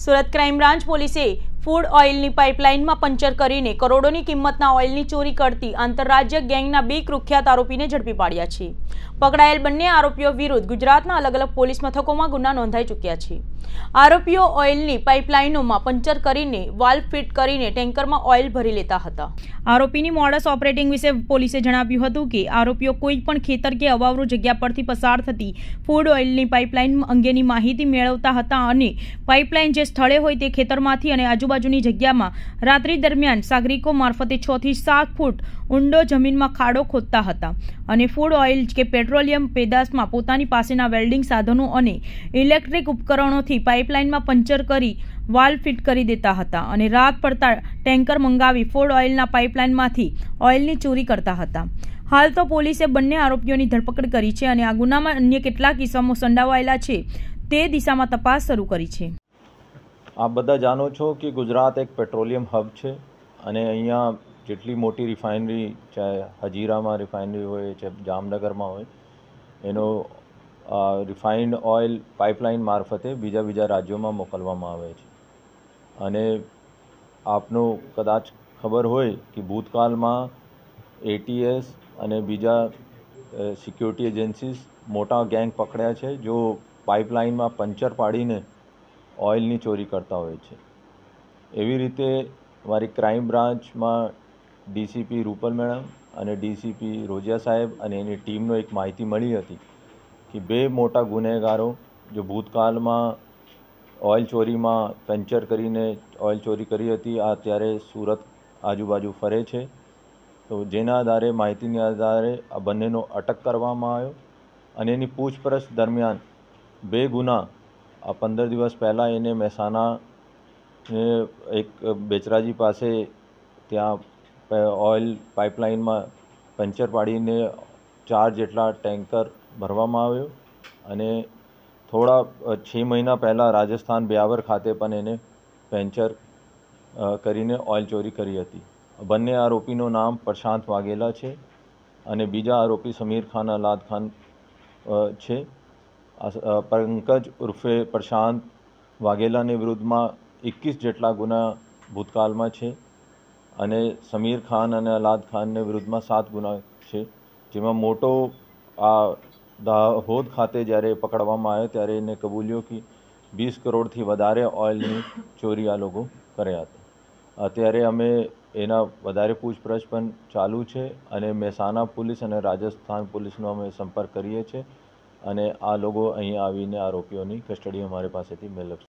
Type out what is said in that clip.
Surat crime branch પોલીસે food ઓઇલની પાઇપલાઇનમાં પંચર કરીને કરોડોની કિંમતના ઓઇલની ચોરી કરતી આંતરરાજ્ય ગેંગના બે કુખ્યાત આરોપીને ઝડપી પાડ્યા છે પકડાયેલ બંને આરોપીઓ વિરુદ્ધ ગુજરાતના અલગ અલગ પોલીસ મથકોમાં ગુના નોંધાઈ ચૂક્યા છે આરોપીઓ ઓઇલની પાઇપલાઇનોમાં પંચર કરીને વાલ્વ ફિટ કરીને ટેન્કરમાં ઓઇલ ભરી લેતા હતા આરોપીની મોડસ ઓપરેટિંગ વિશે પોલીસે જણાવ્યું હતું કે આરોપીઓ કોઈ પણ ખેતર કે અવાવરૂ જગ્યા પરથી પસાર થતી ફૂડ ઓઇલની પાઇપલાઇન અંગેની માહિતી મેળવતા હતા અને પાઇપલાઇન જે સ્થળે હોય તે ખેતરમાંથી અને આજુબાજુ આજુબાજુની જગ્યામાં રાત્રિ દરમિયાન સાગરિકો મારફતે છ થી સાત ફૂટ ઊંડો જમીનમાં ખાડો ખોદતા હતા અને ફૂડ ઓઇલ કે પેટ્રોલિયમ પેદાશમાં પોતાની પાસેના વેલ્ડિંગ સાધનો અને ઇલેક્ટ્રિક ઉપકરણોથી પાઇપલાઇનમાં પંચર કરી વાલ ફિટ કરી દેતા હતા અને રાત પડતા ટેન્કર મંગાવી ફૂડ ઓઇલના પાઇપલાઇનમાંથી ઓઇલની ચોરી કરતા હતા હાલ તો પોલીસે બંને આરોપીઓની ધરપકડ કરી છે અને આ ગુનામાં અન્ય કેટલાક કિસ્સામાં સંડાવાયેલા છે તે દિશામાં તપાસ શરૂ કરી છે આપ બધા જાણો છો કે ગુજરાત એક પેટ્રોલિયમ હબ છે અને અહીંયા જેટલી મોટી રિફાઇનરી ચાહે હજીરામાં રિફાઇનરી હોય છે જામનગરમાં હોય એનો રિફાઇન્ડ ઓઇલ પાઇપલાઇન મારફતે બીજા બીજા રાજ્યોમાં મોકલવામાં આવે છે અને આપનો કદાચ ખબર હોય કે ભૂતકાળમાં એટીએસ અને બીજા સિક્યોરિટી એજન્સીસ મોટા ગેંગ પકડ્યા છે જો પાઇપલાઇનમાં પંચર પાડીને ઓઇલની ચોરી કરતા હોય છે એવી રીતે મારી ક્રાઇમ બ્રાન્ચમાં ડીસીપી રૂપલ મેડમ અને ડીસીપી રોજિયા સાહેબ અને એની ટીમનો એક માહિતી મળી હતી કે બે મોટા ગુનેગારો જો ભૂતકાળમાં ઓઇલ ચોરીમાં પંચર કરીને ઓઇલ ચોરી કરી હતી આ ત્યારે સુરત આજુબાજુ ફરે છે તો જેના આધારે માહિતીના આધારે આ બંનેનો અટક કરવામાં આવ્યો અને એની પૂછપરછ દરમિયાન બે ગુના આ પંદર દિવસ પહેલાં એને મહેસાણા એક બેચરાજી પાસે ત્યાં ઓઇલ પાઇપલાઇનમાં પંચર પાડીને ચાર જેટલા ટેન્કર ભરવામાં આવ્યો અને થોડા છ મહિના પહેલાં રાજસ્થાન બ્યાવર ખાતે પણ એને પેન્ચર કરીને ઓઇલ ચોરી કરી હતી બંને આરોપીનું નામ પ્રશાંત વાઘેલા છે અને બીજા આરોપી સમીર ખાન અલાદ ખાન છે પંકજ ઉર્ફે પ્રશાંત વાઘેલાની વિરુદ્ધમાં એકવીસ જેટલા ગુના ભૂતકાળમાં છે અને સમીર ખાન અને અલાદ ખાનને વિરુદ્ધમાં સાત ગુના છે જેમાં મોટો આ દાહોદ ખાતે જ્યારે પકડવામાં આવ્યો ત્યારે એને કબૂલ્યો કે વીસ કરોડથી વધારે ઓઇલની ચોરી આ લોકો કર્યા હતા અત્યારે અમે એના વધારે પૂછપરછ પણ ચાલુ છે અને મહેસાણા પોલીસ અને રાજસ્થાન પોલીસનો અમે સંપર્ક કરીએ છીએ અને આ લોકો અહીં આવીને આરોપીઓની કસ્ટડી અમારી પાસેથી મેળવશે